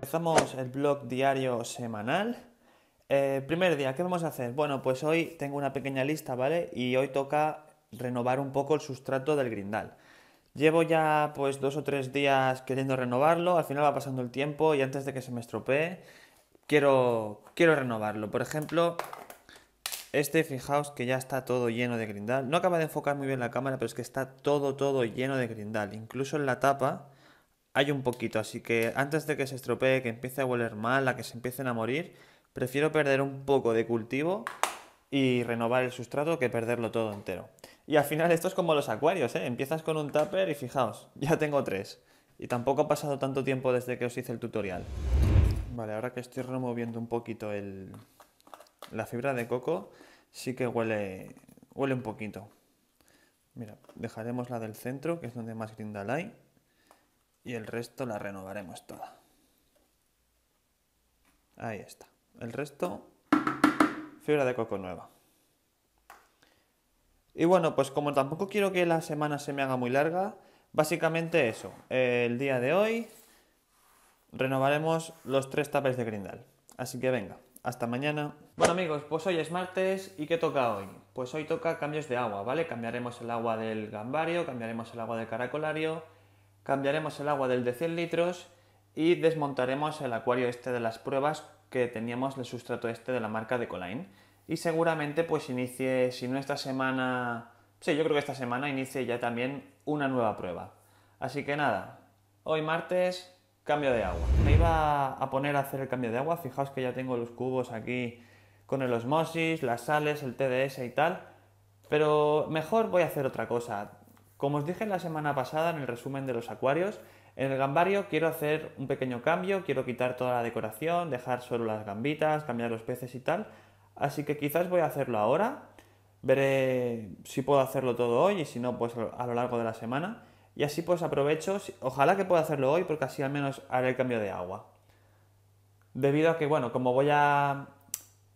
Empezamos el blog diario semanal. Eh, primer día, ¿qué vamos a hacer? Bueno, pues hoy tengo una pequeña lista, ¿vale? Y hoy toca renovar un poco el sustrato del grindal. Llevo ya pues dos o tres días queriendo renovarlo, al final va pasando el tiempo y antes de que se me estropee, quiero, quiero renovarlo. Por ejemplo, este fijaos que ya está todo lleno de grindal. No acaba de enfocar muy bien la cámara, pero es que está todo, todo lleno de grindal. Incluso en la tapa hay un poquito, así que antes de que se estropee, que empiece a oler mal, a que se empiecen a morir, prefiero perder un poco de cultivo y renovar el sustrato que perderlo todo entero. Y al final esto es como los acuarios, ¿eh? empiezas con un tupper y fijaos, ya tengo tres. Y tampoco ha pasado tanto tiempo desde que os hice el tutorial. Vale, ahora que estoy removiendo un poquito el... la fibra de coco, sí que huele, huele un poquito. Mira, dejaremos la del centro, que es donde más grindal hay y el resto la renovaremos toda. Ahí está. El resto, fibra de coco nueva. Y bueno, pues como tampoco quiero que la semana se me haga muy larga, básicamente eso. El día de hoy renovaremos los tres tapes de Grindal. Así que venga, hasta mañana. Bueno amigos, pues hoy es martes y ¿qué toca hoy? Pues hoy toca cambios de agua, ¿vale? Cambiaremos el agua del gambario, cambiaremos el agua del caracolario cambiaremos el agua del de 100 litros y desmontaremos el acuario este de las pruebas que teníamos el sustrato este de la marca de Colain. Y seguramente pues inicie, si no esta semana, sí, yo creo que esta semana inicie ya también una nueva prueba. Así que nada, hoy martes, cambio de agua. Me iba a poner a hacer el cambio de agua, fijaos que ya tengo los cubos aquí con el osmosis, las sales, el TDS y tal. Pero mejor voy a hacer otra cosa. Como os dije la semana pasada en el resumen de los acuarios, en el gambario quiero hacer un pequeño cambio, quiero quitar toda la decoración, dejar solo las gambitas, cambiar los peces y tal, así que quizás voy a hacerlo ahora, veré si puedo hacerlo todo hoy y si no, pues a lo largo de la semana, y así pues aprovecho, ojalá que pueda hacerlo hoy porque así al menos haré el cambio de agua. Debido a que, bueno, como voy a...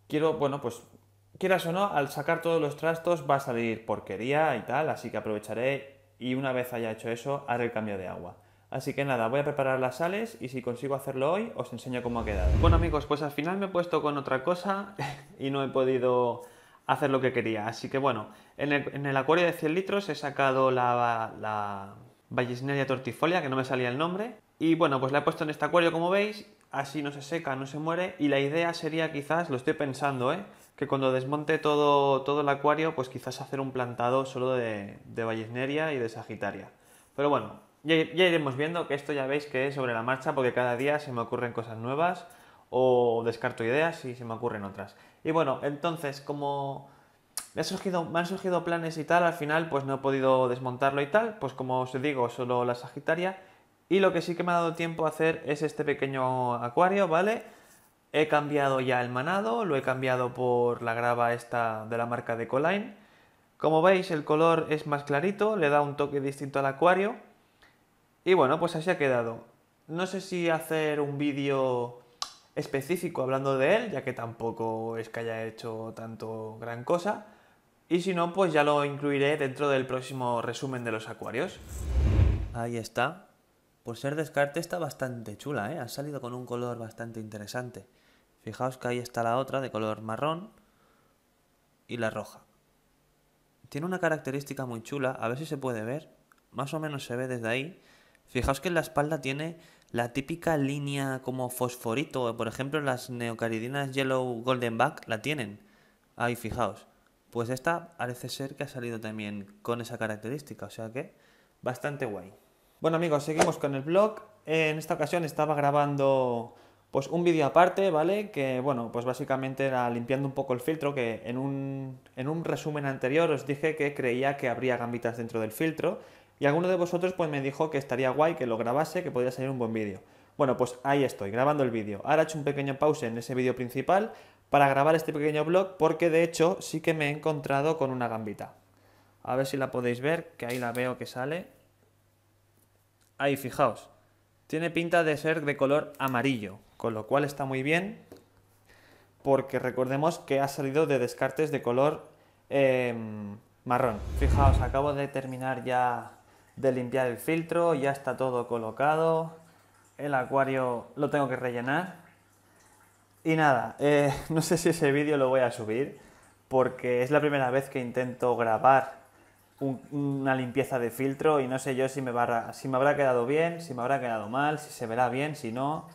Quiero, bueno, pues quieras o no, al sacar todos los trastos va a salir porquería y tal, así que aprovecharé y una vez haya hecho eso, haré el cambio de agua. Así que nada, voy a preparar las sales y si consigo hacerlo hoy os enseño cómo ha quedado. Bueno amigos, pues al final me he puesto con otra cosa y no he podido hacer lo que quería. Así que bueno, en el, acuario de 100 litros he sacado la, la Vallisneria tortifolia, que no me salía el nombre. Y bueno, pues la he puesto en este acuario como veis así no se seca, no se muere y la idea sería quizás, lo estoy pensando, ¿eh? que cuando desmonte todo, todo el acuario, pues quizás hacer un plantado solo de, de y de Sagitaria. Pero bueno, ya, iremos viendo que esto ya veis que es sobre la marcha porque cada día se me ocurren cosas nuevas o descarto ideas y se me ocurren otras. Y bueno, entonces como me, ha surgido, me han surgido planes y tal, al final pues no he podido desmontarlo y tal, pues como os digo, solo la Sagitaria y lo que sí que me ha dado tiempo a hacer es este pequeño acuario, ¿vale? He cambiado ya el manado, lo he cambiado por la grava esta de la marca de Coline. Como veis el color es más clarito, le da un toque distinto al acuario. Y bueno, pues así ha quedado. No sé si hacer un vídeo específico hablando de él, ya que tampoco es que haya hecho tanto gran cosa. Y si no, pues ya lo incluiré dentro del próximo resumen de los acuarios. Ahí está, por ser descarte está bastante chula, ¿eh? Ha salido con un color bastante interesante. Fijaos que ahí está la otra de color marrón y la roja. Tiene una característica muy chula, a ver si se puede ver. Más o menos se ve desde ahí. Fijaos que en la espalda tiene la típica línea como fosforito. Por ejemplo, las neocaridinas Yellow Golden Back la tienen. Ahí, fijaos. Pues esta parece ser que ha salido también con esa característica. O sea que bastante guay. Bueno amigos, seguimos con el blog. En esta ocasión estaba grabando pues un vídeo aparte, ¿vale? Que bueno, pues básicamente era limpiando un poco el filtro, que en un, en un resumen anterior os dije que creía que habría gambitas dentro del filtro y alguno de vosotros pues me dijo que estaría guay que lo grabase, que podría salir un buen vídeo. Bueno, pues ahí estoy, grabando el vídeo. Ahora he hecho un pequeño pause en ese vídeo principal para grabar este pequeño blog porque de hecho sí que me he encontrado con una gambita. A ver si la podéis ver, que ahí la veo que sale. Ahí, fijaos. Tiene pinta de ser de color amarillo, con lo cual está muy bien, porque recordemos que ha salido de descartes de color em, marrón. Fijaos, acabo de terminar ya de limpiar el filtro, ya está todo colocado, el acuario lo tengo que rellenar. Y nada, eh, no sé si ese vídeo lo voy a subir, porque es la primera vez que intento grabar una limpieza de filtro y no sé yo si me, va, si me habrá quedado bien, si me habrá quedado mal, si se verá bien, si no,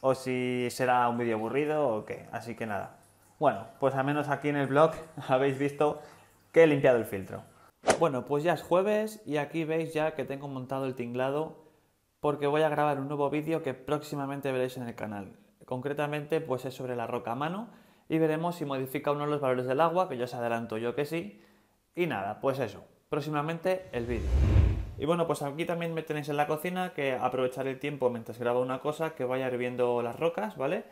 o si será un vídeo aburrido o qué. Así que nada. Bueno, pues al menos aquí en el blog habéis visto que he limpiado el filtro. Bueno, pues ya es jueves y aquí veis ya que tengo montado el tinglado porque voy a grabar un nuevo vídeo que próximamente veréis en el canal. Concretamente, pues es sobre la roca a mano y veremos si modifica uno de los valores del agua, que yo os adelanto yo que sí. Y nada, pues eso próximamente el vídeo. Y bueno, pues aquí también me tenéis en la cocina que aprovechar el tiempo mientras grabo una cosa que vaya hirviendo las rocas, ¿vale?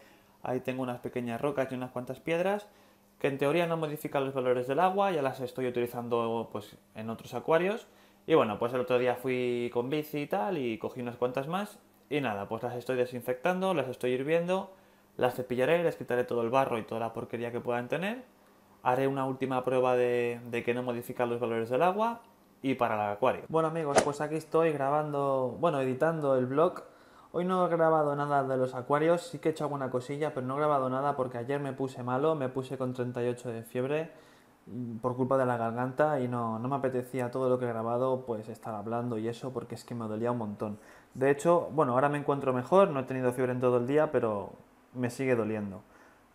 Ahí tengo unas pequeñas rocas y unas cuantas piedras que en teoría no modifican los valores del agua, ya las estoy utilizando pues en otros acuarios. Y bueno, pues el otro día fui con bici y tal y cogí unas cuantas más y nada, pues las estoy desinfectando, las estoy hirviendo, las cepillaré, les quitaré todo el barro y toda la porquería que puedan tener Haré una última prueba de, que no modifica los valores del agua y para el acuario. Bueno amigos, pues aquí estoy grabando, bueno, editando el blog. Hoy no he grabado nada de los acuarios, sí que he hecho alguna cosilla, pero no he grabado nada porque ayer me puse malo, me puse con 38 de fiebre mm, por culpa de la garganta y no, no me apetecía todo lo que he grabado pues estar hablando y eso porque es que me dolía un montón. De hecho, bueno, ahora me encuentro mejor, no he tenido fiebre en todo el día, pero me sigue doliendo.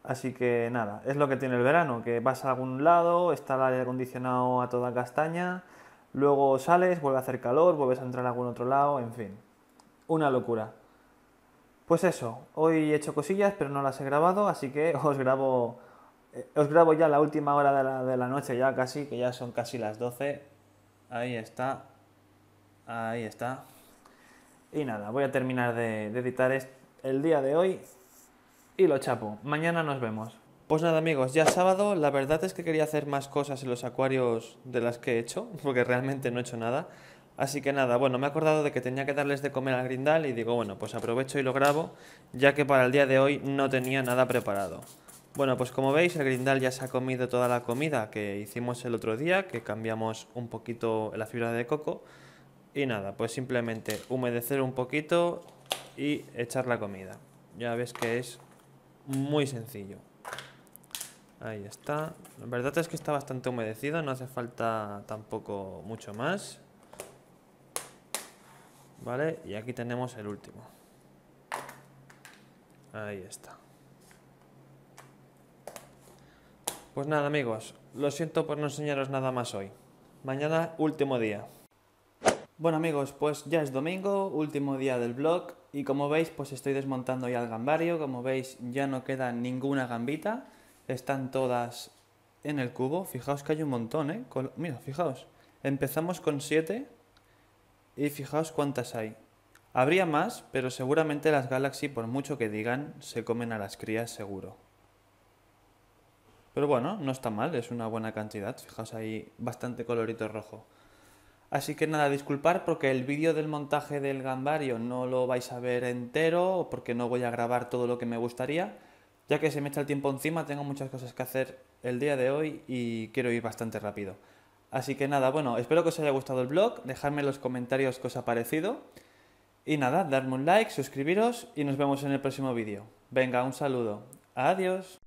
Así que nada, es lo que tiene el verano, que vas a algún lado, está el aire acondicionado a toda castaña, luego sales, vuelve a hacer calor, vuelves a entrar a algún otro lado, en fin. Una locura. Pues eso, hoy he hecho cosillas, pero no las he grabado, así que os grabo, eh, os grabo ya la última hora de la, noche, ya casi, que ya son casi las 12. Ahí está, ahí está. Y nada, voy a terminar de editar el día de hoy y lo chapo. Mañana nos vemos. Pues nada amigos, ya sábado, la verdad es que quería hacer más cosas en los acuarios de las que he hecho, porque realmente no he hecho nada. Así que nada, bueno, me he acordado de que tenía que darles de comer al grindal y digo, bueno, pues aprovecho y lo grabo, ya que para el día de hoy no tenía nada preparado. Bueno, pues como veis, el grindal ya se ha comido toda la comida que hicimos el otro día, que cambiamos un poquito la fibra de coco. Y nada, pues simplemente humedecer un poquito y echar la comida. Ya ves que es muy sencillo. Ahí está. La verdad es que está bastante humedecido, no hace falta tampoco mucho más. Vale, y aquí tenemos el último. Ahí está. Pues nada amigos, lo siento por no enseñaros nada más hoy. Mañana último día. Bueno amigos, pues ya es domingo, último día del blog. Y como veis, pues estoy desmontando ya el gambario. Como veis, ya no queda ninguna gambita. Están todas en el cubo. Fijaos que hay un montón, ¿eh? Mira, fijaos. Empezamos con 7 y fijaos cuántas hay. Habría más, pero seguramente las Galaxy, por mucho que digan, se comen a las crías seguro. Pero bueno, no está mal, es una buena cantidad. Fijaos ahí, bastante colorito rojo. Así que nada, disculpar porque el vídeo del montaje del gambario no lo vais a ver entero porque no voy a grabar todo lo que me gustaría, ya que se me echa el tiempo encima, tengo muchas cosas que hacer el día de hoy y quiero ir bastante rápido. Así que nada, bueno, espero que os haya gustado el blog, dejadme en los comentarios qué os ha parecido y nada, darme un like, suscribiros y nos vemos en el próximo vídeo. Venga, un saludo. Adiós.